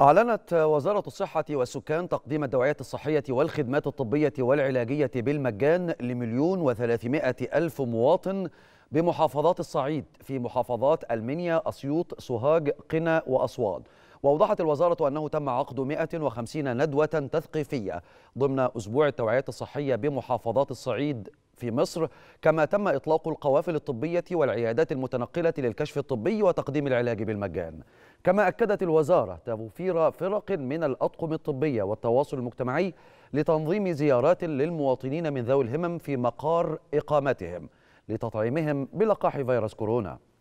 أعلنت وزارة الصحة والسكان تقديم الدعايات الصحية والخدمات الطبية والعلاجية بالمجان لمليون وثلاثمائة ألف مواطن بمحافظات الصعيد في محافظات المنيا أسيوط سوهاج قنا وأسوان وأوضحت الوزارة أنه تم عقد 150 ندوة تثقيفية ضمن أسبوع التوعية الصحية بمحافظات الصعيد في مصر كما تم إطلاق القوافل الطبية والعيادات المتنقلة للكشف الطبي وتقديم العلاج بالمجان كما أكدت الوزارة توفير فرق من الأطقم الطبية والتواصل المجتمعي لتنظيم زيارات للمواطنين من ذوي الهمم في مقار إقامتهم لتطعيمهم بلقاح فيروس كورونا